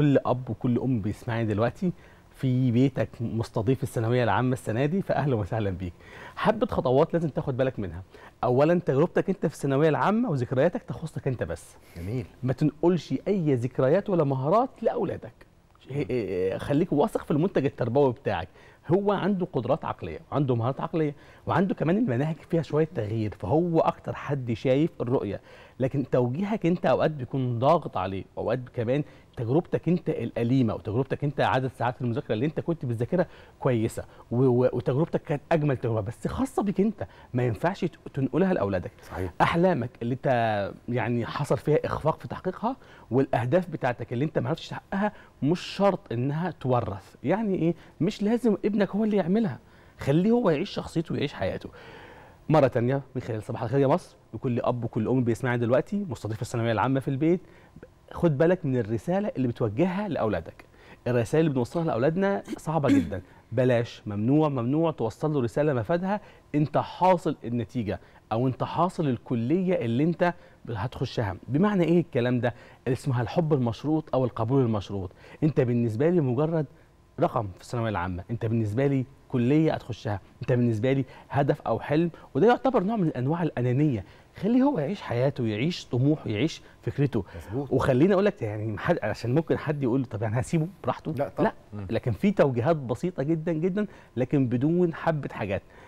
كل اب وكل ام بيسمعني دلوقتي في بيتك مستضيف الثانويه العامه السنه دي فاهلا وسهلا بيك. حبه خطوات لازم تاخد بالك منها. اولا تجربتك انت في الثانويه العامه وذكرياتك تخصك انت بس. جميل. ما تنقلش اي ذكريات ولا مهارات لاولادك. إيه، إيه، إيه، خليك واثق في المنتج التربوي بتاعك هو عنده قدرات عقليه وعنده مهارات عقليه وعنده كمان المناهج فيها شويه تغيير فهو اكتر حد شايف الرؤيه لكن توجيهك انت اوقات بيكون ضاغط عليه اوقات كمان تجربتك انت الاليمه وتجربتك انت عدد ساعات المذاكره اللي انت كنت بتذاكرها كويسه وتجربتك كانت اجمل تجربه بس خاصه بيك انت ما ينفعش تنقلها لاولادك صحيح. احلامك اللي انت يعني حصل فيها اخفاق في تحقيقها والاهداف بتاعتك اللي انت ما عرفتش تحققها مش شرط انها تورث يعني ايه مش لازم ابن ابنك هو اللي يعملها خليه هو يعيش شخصيته ويعيش حياته مرة تانية من خلال صباح الخير يا مصر لكل أب وكل أم بيسمعني دلوقتي مستضيف الثانوية العامة في البيت خد بالك من الرسالة اللي بتوجهها لأولادك الرسائل اللي بنوصلها لأولادنا صعبة جدا بلاش ممنوع ممنوع توصل له رسالة مفادها أنت حاصل النتيجة أو أنت حاصل الكلية اللي أنت هتخشها بمعنى إيه الكلام ده اللي اسمها الحب المشروط أو القبول المشروط أنت بالنسبة لي مجرد رقم في الثانويه العامه انت بالنسبه لي كليه هتخشها انت بالنسبه لي هدف او حلم وده يعتبر نوع من انواع الانانيه خليه هو يعيش حياته يعيش طموحه يعيش فكرته مزبوط. وخليني اقول لك يعني حد عشان ممكن حد يقول طب يعني هسيبه براحته لا, لا. لكن في توجيهات بسيطه جدا جدا لكن بدون حبه حاجات